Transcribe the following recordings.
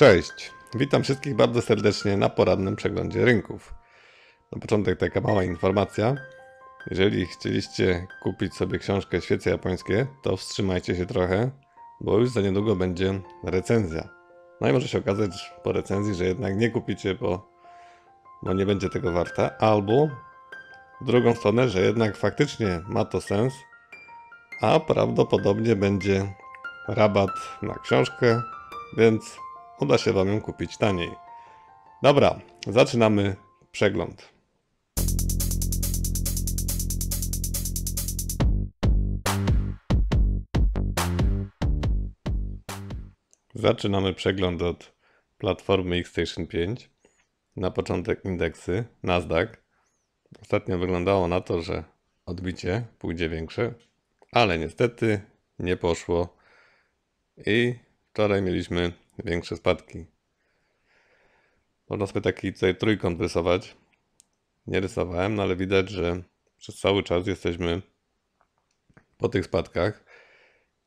Cześć, witam wszystkich bardzo serdecznie na poradnym przeglądzie rynków. Na początek taka mała informacja. Jeżeli chcieliście kupić sobie książkę Świece Japońskie, to wstrzymajcie się trochę, bo już za niedługo będzie recenzja. No i może się okazać po recenzji, że jednak nie kupicie, bo, bo nie będzie tego warta, albo w drugą stronę, że jednak faktycznie ma to sens, a prawdopodobnie będzie rabat na książkę, więc uda się Wam ją kupić taniej. Dobra, zaczynamy przegląd. Zaczynamy przegląd od platformy Xstation 5. Na początek indeksy Nasdaq. Ostatnio wyglądało na to, że odbicie pójdzie większe, ale niestety nie poszło. I wczoraj mieliśmy większe spadki. Można sobie taki tutaj trójkąt rysować. Nie rysowałem, no ale widać, że przez cały czas jesteśmy po tych spadkach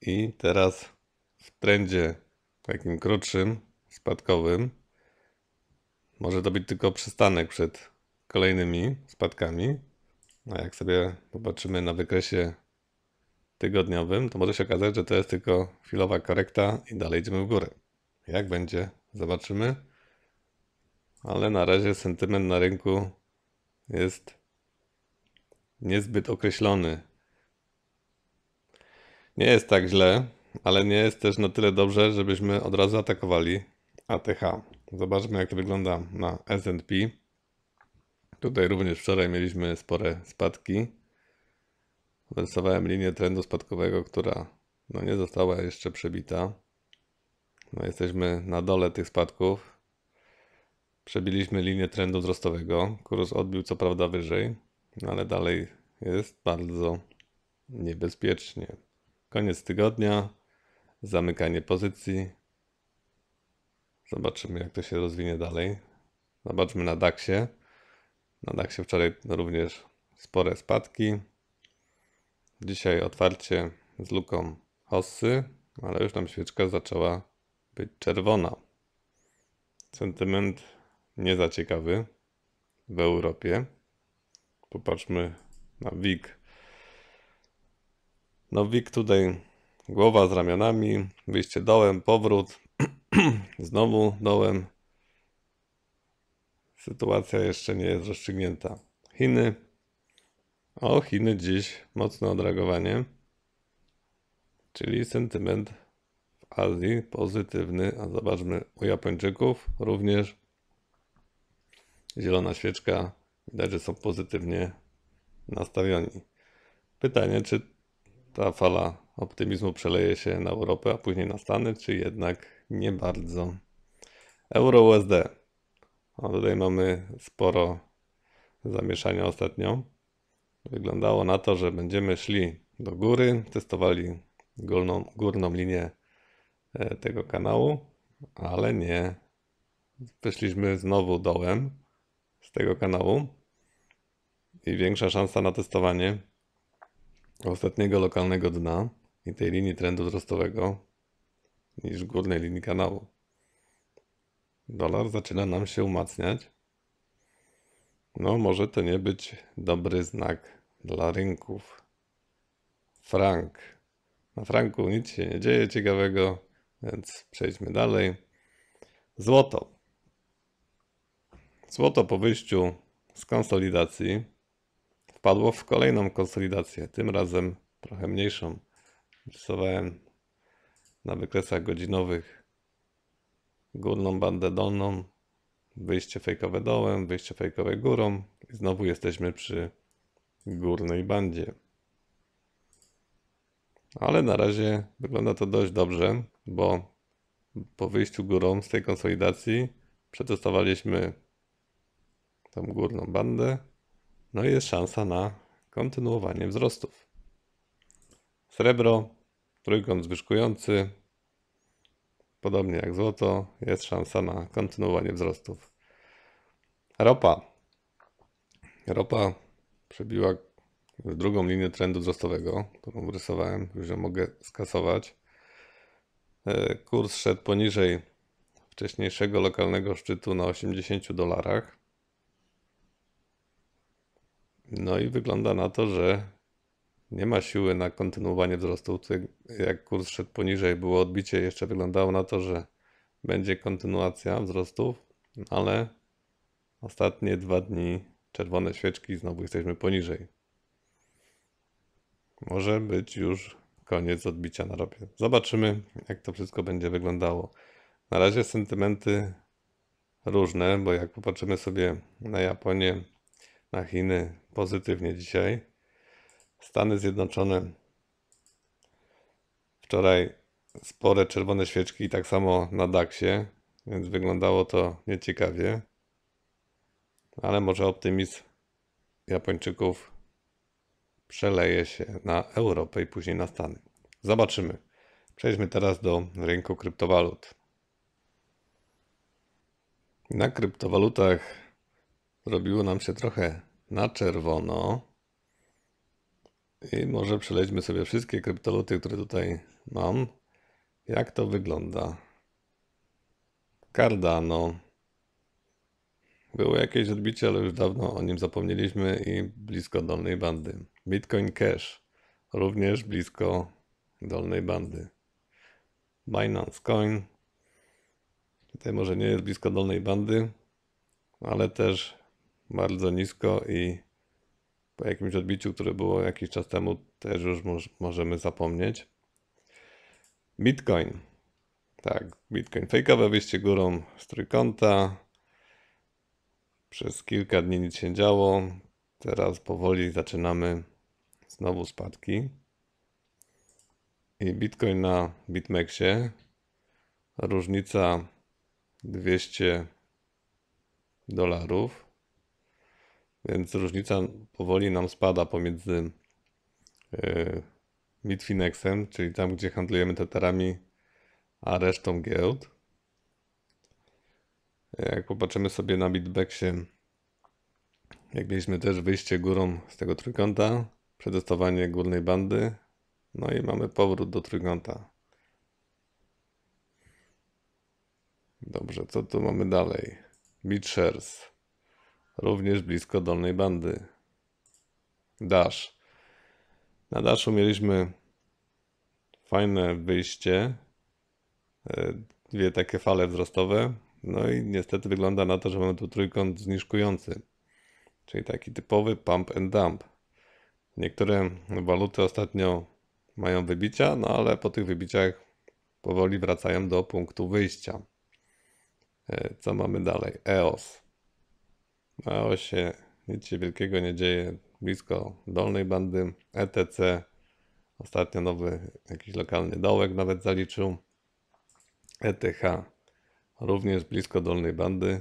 i teraz w trendzie takim krótszym, spadkowym, może to być tylko przystanek przed kolejnymi spadkami. A jak sobie popatrzymy na wykresie tygodniowym, to może się okazać, że to jest tylko chwilowa korekta i dalej idziemy w górę. Jak będzie? Zobaczymy. Ale na razie sentyment na rynku jest niezbyt określony. Nie jest tak źle, ale nie jest też na tyle dobrze, żebyśmy od razu atakowali ATH. Zobaczmy, jak to wygląda na SP. Tutaj również wczoraj mieliśmy spore spadki. Wyrysowałem linię trendu spadkowego, która no, nie została jeszcze przebita. No, jesteśmy na dole tych spadków. Przebiliśmy linię trendu wzrostowego. Kurs odbił co prawda wyżej, no, ale dalej jest bardzo niebezpiecznie. Koniec tygodnia, zamykanie pozycji. Zobaczymy, jak to się rozwinie dalej. Zobaczmy na DAXie. Na DAXie wczoraj również spore spadki. Dzisiaj otwarcie z luką hossy, ale już nam świeczka zaczęła być czerwona. Sentyment niezaciekawy w Europie. Popatrzmy na WIG. No WIG tutaj głowa z ramionami, wyjście dołem, powrót, znowu dołem. Sytuacja jeszcze nie jest rozstrzygnięta. Chiny. O, Chiny dziś mocne odreagowanie, czyli sentyment Azji pozytywny, a zobaczmy u Japończyków również zielona świeczka, widać, że są pozytywnie nastawieni. Pytanie, czy ta fala optymizmu przeleje się na Europę, a później na Stany, czy jednak nie bardzo. Euro USD. O, tutaj mamy sporo zamieszania ostatnio. Wyglądało na to, że będziemy szli do góry, testowali górną, górną linię E, tego kanału, ale nie. Wyszliśmy znowu dołem z tego kanału i większa szansa na testowanie ostatniego lokalnego dna i tej linii trendu wzrostowego niż górnej linii kanału. Dolar zaczyna nam się umacniać. No, może to nie być dobry znak dla rynków. Frank. Na franku nic się nie dzieje ciekawego. Więc przejdźmy dalej. Złoto. Złoto po wyjściu z konsolidacji wpadło w kolejną konsolidację, tym razem trochę mniejszą. Rysowałem na wykresach godzinowych górną bandę dolną, wyjście fejkowe dołem, wyjście fejkowe górą i znowu jesteśmy przy górnej bandzie ale na razie wygląda to dość dobrze, bo po wyjściu górą z tej konsolidacji przetestowaliśmy tą górną bandę, no i jest szansa na kontynuowanie wzrostów. Srebro, trójkąt zwyżkujący, podobnie jak złoto, jest szansa na kontynuowanie wzrostów. Ropa. Ropa przebiła w drugą linię trendu wzrostowego, którą rysowałem, już ją mogę skasować. E, kurs szedł poniżej wcześniejszego lokalnego szczytu na 80 dolarach. No i wygląda na to, że nie ma siły na kontynuowanie wzrostu. Jak kurs szedł poniżej, było odbicie, jeszcze wyglądało na to, że będzie kontynuacja wzrostów, ale ostatnie dwa dni czerwone świeczki, znowu jesteśmy poniżej może być już koniec odbicia na ropie. Zobaczymy, jak to wszystko będzie wyglądało. Na razie sentymenty różne, bo jak popatrzymy sobie na Japonię, na Chiny pozytywnie dzisiaj. Stany Zjednoczone wczoraj spore czerwone świeczki i tak samo na DAX-ie, więc wyglądało to nieciekawie. Ale może optymizm Japończyków przeleje się na Europę i później na Stany. Zobaczymy. Przejdźmy teraz do rynku kryptowalut. Na kryptowalutach zrobiło nam się trochę na czerwono. I może przelećmy sobie wszystkie kryptowaluty, które tutaj mam. Jak to wygląda? Cardano. Było jakieś odbicie, ale już dawno o nim zapomnieliśmy i blisko dolnej bandy. Bitcoin Cash również blisko dolnej bandy. Binance Coin tutaj może nie jest blisko dolnej bandy, ale też bardzo nisko i po jakimś odbiciu, które było jakiś czas temu, też już możemy zapomnieć. Bitcoin. Tak, Bitcoin. Fejkowe wyjście górą z trójkąta. Przez kilka dni nic się działo. Teraz powoli zaczynamy Znowu spadki. I Bitcoin na BitMEXie. Różnica 200 dolarów. Więc różnica powoli nam spada pomiędzy y, Bitfinexem, czyli tam gdzie handlujemy tetarami, a resztą giełd. Jak popatrzymy sobie na BitBexie, jak mieliśmy też wyjście górą z tego trójkąta, przetestowanie górnej bandy. No i mamy powrót do trójkąta. Dobrze, co tu mamy dalej? Beachers. Również blisko dolnej bandy. Dash. Na daszu mieliśmy fajne wyjście. E, dwie takie fale wzrostowe. No i niestety wygląda na to, że mamy tu trójkąt zniżkujący. Czyli taki typowy pump and dump. Niektóre waluty ostatnio mają wybicia, no ale po tych wybiciach powoli wracają do punktu wyjścia. E, co mamy dalej? EOS. Na EOSie nic się wielkiego nie dzieje. Blisko dolnej bandy ETC. Ostatnio nowy jakiś lokalny dołek nawet zaliczył. ETH również blisko dolnej bandy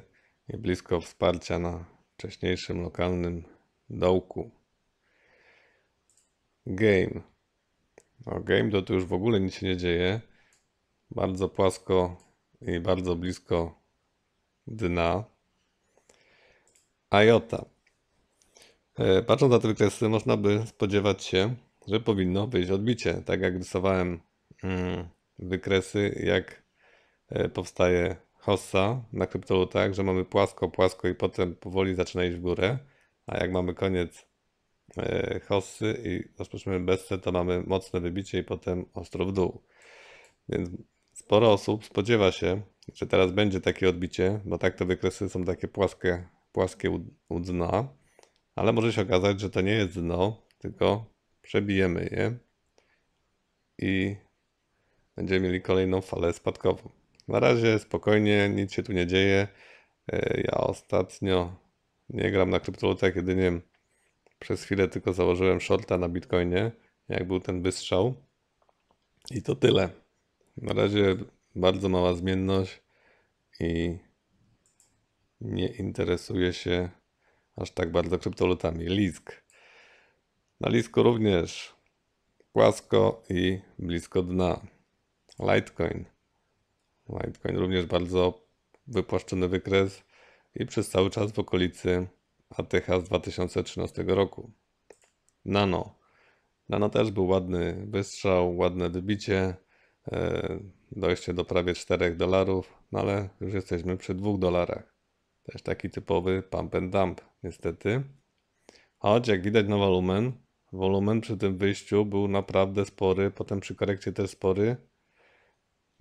i blisko wsparcia na wcześniejszym lokalnym dołku. Game. o no, game to tu już w ogóle nic się nie dzieje. Bardzo płasko i bardzo blisko dna. IOTA. E, patrząc na te wykresy, można by spodziewać się, że powinno wyjść odbicie. Tak jak rysowałem mm, wykresy, jak e, powstaje hossa na kryptolutach, że mamy płasko, płasko i potem powoli zaczyna iść w górę, a jak mamy koniec E, hossy i rozpoczniemy bestę, to mamy mocne wybicie i potem ostro w dół. Więc sporo osób spodziewa się, że teraz będzie takie odbicie, bo tak te wykresy są takie płaskie, płaskie u, u dna, ale może się okazać, że to nie jest dno, tylko przebijemy je i będziemy mieli kolejną falę spadkową. Na razie spokojnie, nic się tu nie dzieje. E, ja ostatnio nie gram na kryptolutach, jedynie przez chwilę tylko założyłem shorta na Bitcoinie, jak był ten wystrzał. I to tyle. Na razie bardzo mała zmienność i nie interesuje się aż tak bardzo kryptolutami. Lisk. Na Lisku również płasko i blisko dna. Litecoin. Litecoin również bardzo wypłaszczony wykres i przez cały czas w okolicy ATH z 2013 roku. Nano. Nano też był ładny wystrzał, ładne wybicie, e, dojście do prawie 4 dolarów, no ale już jesteśmy przy 2 dolarach. Też taki typowy pump and dump, niestety. Choć jak widać na wolumen, wolumen przy tym wyjściu był naprawdę spory, potem przy korekcie też spory,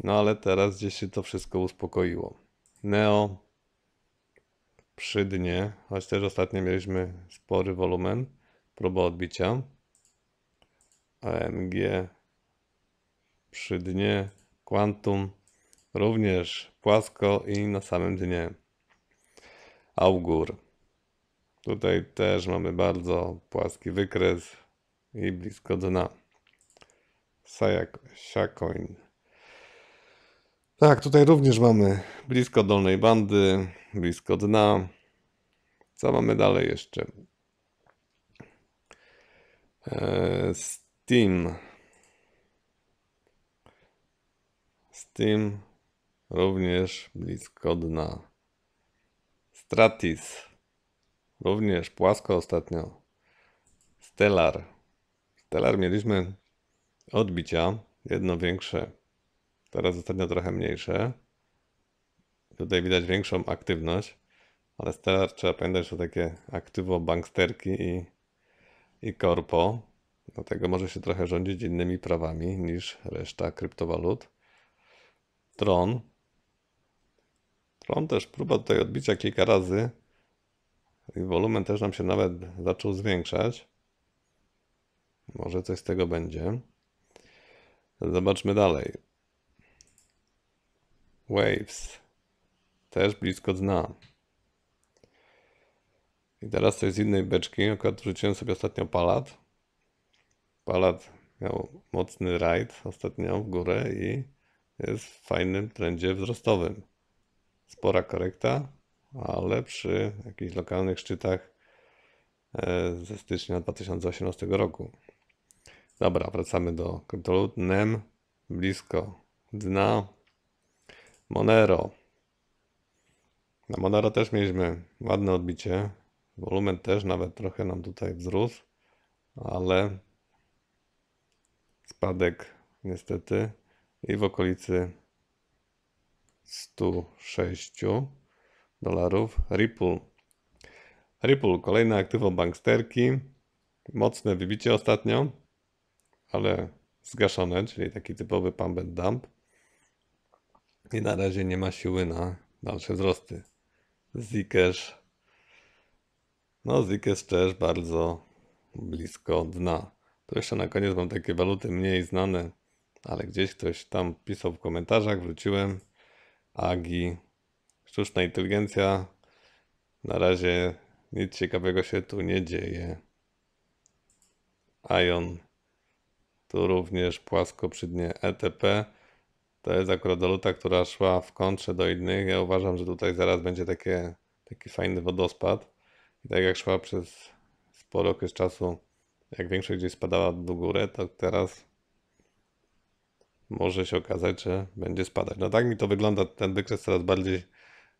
no ale teraz gdzieś się to wszystko uspokoiło. Neo przy dnie, choć też ostatnio mieliśmy spory wolumen, próba odbicia. AMG przy dnie, Quantum również płasko i na samym dnie. Augur. Tutaj też mamy bardzo płaski wykres i blisko dna. Sajak, Siakoin. Tak, tutaj również mamy blisko dolnej bandy, blisko dna. Co mamy dalej jeszcze? E, Steam. Steam również blisko dna. Stratis również płasko ostatnio. Stellar. Stellar mieliśmy odbicia, jedno większe Teraz ostatnio trochę mniejsze. Tutaj widać większą aktywność, ale teraz trzeba pamiętać, że takie aktywo banksterki i, i korpo, dlatego może się trochę rządzić innymi prawami niż reszta kryptowalut. Tron. Tron też próba tutaj odbicia kilka razy i wolumen też nam się nawet zaczął zwiększać. Może coś z tego będzie. Zobaczmy dalej. Waves. Też blisko dna. I teraz coś z innej beczki. Akurat wrzuciłem sobie ostatnio palat. Palat miał mocny rajd ostatnio w górę i jest w fajnym trendzie wzrostowym. Spora korekta, ale przy jakichś lokalnych szczytach e, ze stycznia 2018 roku. Dobra, wracamy do kryptolut. NEM blisko dna, Monero. Na Monero też mieliśmy ładne odbicie. Wolumen też nawet trochę nam tutaj wzrósł, ale spadek niestety i w okolicy 106 dolarów. Ripple. Ripple, kolejne aktywo banksterki. Mocne wybicie ostatnio, ale zgaszone, czyli taki typowy pump and dump i na razie nie ma siły na dalsze wzrosty. Zcash. No, Zcash też bardzo blisko dna. To jeszcze na koniec mam takie waluty mniej znane, ale gdzieś ktoś tam pisał w komentarzach, wróciłem. Agi, sztuczna inteligencja. Na razie nic ciekawego się tu nie dzieje. Ion, tu również płasko przy dnie ETP. To jest akurat waluta, która szła w kontrze do innych. Ja uważam, że tutaj zaraz będzie takie, taki fajny wodospad. I tak jak szła przez sporo okres czasu, jak większość gdzieś spadała do góry, to teraz może się okazać, że będzie spadać. No tak mi to wygląda, ten wykres coraz bardziej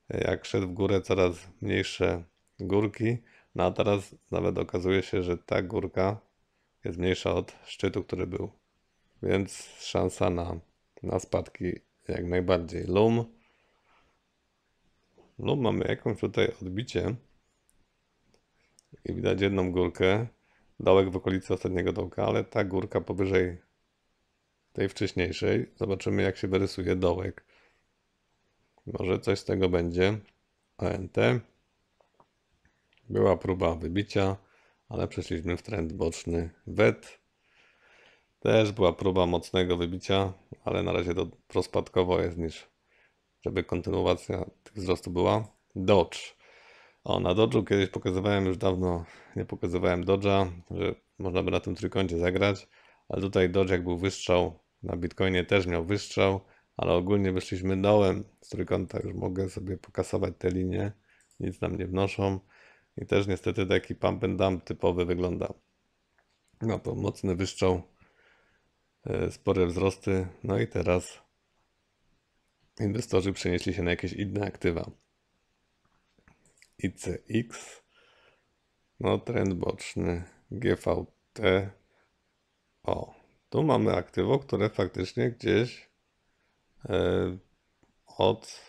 e, jak szedł w górę, coraz mniejsze górki. No a teraz nawet okazuje się, że ta górka jest mniejsza od szczytu, który był. Więc szansa na na spadki jak najbardziej. Lum. Lum mamy jakąś tutaj odbicie. I widać jedną górkę. Dołek w okolicy ostatniego dołka, ale ta górka powyżej tej wcześniejszej. Zobaczymy jak się wyrysuje dołek. Może coś z tego będzie. ANT. Była próba wybicia, ale przeszliśmy w trend boczny. WET. Też była próba mocnego wybicia, ale na razie to rozpadkowo jest niż żeby kontynuacja tych wzrostu była. Dodge. O, na Dodge'u kiedyś pokazywałem, już dawno nie pokazywałem Dodge'a, że można by na tym trójkącie zagrać, ale tutaj Dodge jak był wystrzał, na Bitcoinie też miał wystrzał, ale ogólnie wyszliśmy dołem z trójkąta, już mogę sobie pokasować te linie, nic nam nie wnoszą i też niestety taki pump and dump typowy wygląda. No to mocny wystrzał E, spore wzrosty, no i teraz inwestorzy przenieśli się na jakieś inne aktywa. ICX, no trend boczny, GVT. O, tu mamy aktywo, które faktycznie gdzieś e, od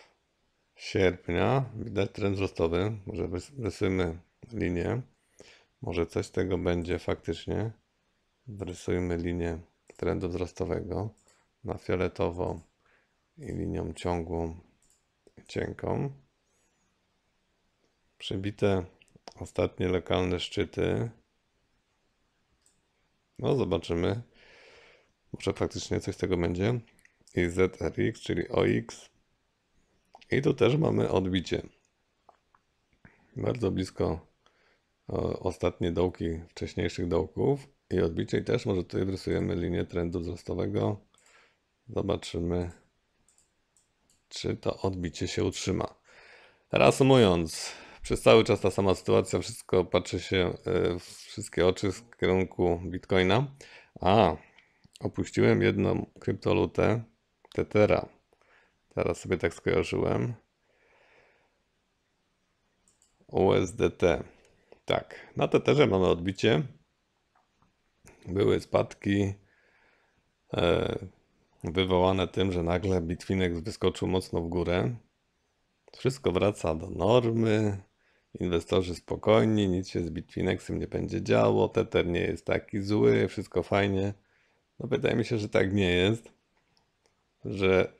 sierpnia widać trend wzrostowy. Może rysujmy linię. Może coś z tego będzie faktycznie. Rysujmy linię trendu wzrostowego na fioletową i linią ciągłą cienką. Przebite ostatnie lokalne szczyty. No zobaczymy. Może faktycznie coś z tego będzie. I ZRX, czyli OX. I tu też mamy odbicie. Bardzo blisko ostatnie dołki wcześniejszych dołków i odbicie i też może tutaj rysujemy linię trendu wzrostowego. Zobaczymy, czy to odbicie się utrzyma. Reasumując, przez cały czas ta sama sytuacja, wszystko patrzy się, e, wszystkie oczy w kierunku Bitcoina. A, opuściłem jedną kryptolutę, Tetera. Teraz sobie tak skojarzyłem. USDT. Tak, na Teterze mamy odbicie były spadki e, wywołane tym, że nagle Bitfinex wyskoczył mocno w górę. Wszystko wraca do normy. Inwestorzy spokojni, nic się z Bitfinexem nie będzie działo. Tether nie jest taki zły, wszystko fajnie. No wydaje mi się, że tak nie jest. Że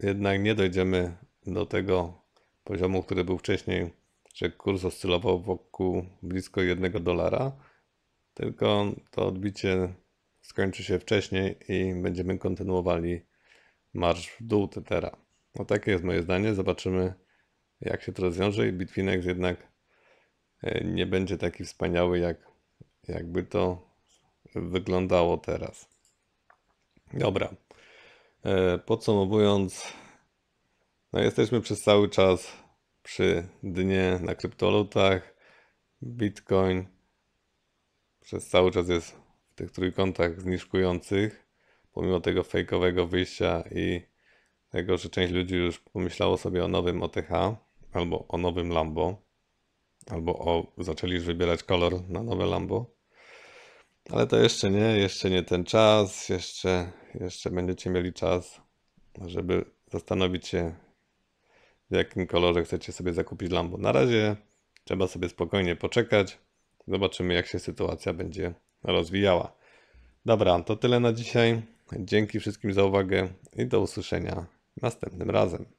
jednak nie dojdziemy do tego poziomu, który był wcześniej, że kurs oscylował wokół blisko jednego dolara tylko to odbicie skończy się wcześniej i będziemy kontynuowali marsz w dół Tetera. No takie jest moje zdanie, zobaczymy jak się to rozwiąże i Bitfinex jednak e, nie będzie taki wspaniały jak jakby to wyglądało teraz. Dobra, e, podsumowując, no jesteśmy przez cały czas przy dnie na kryptolutach, Bitcoin, przez cały czas jest w tych trójkątach zniżkujących, pomimo tego fejkowego wyjścia i tego, że część ludzi już pomyślało sobie o nowym OTH albo o nowym Lambo, albo o, zaczęli już wybierać kolor na nowe Lambo. Ale to jeszcze nie, jeszcze nie ten czas, jeszcze, jeszcze będziecie mieli czas, żeby zastanowić się, w jakim kolorze chcecie sobie zakupić Lambo. Na razie trzeba sobie spokojnie poczekać. Zobaczymy, jak się sytuacja będzie rozwijała. Dobra, to tyle na dzisiaj. Dzięki wszystkim za uwagę i do usłyszenia następnym razem.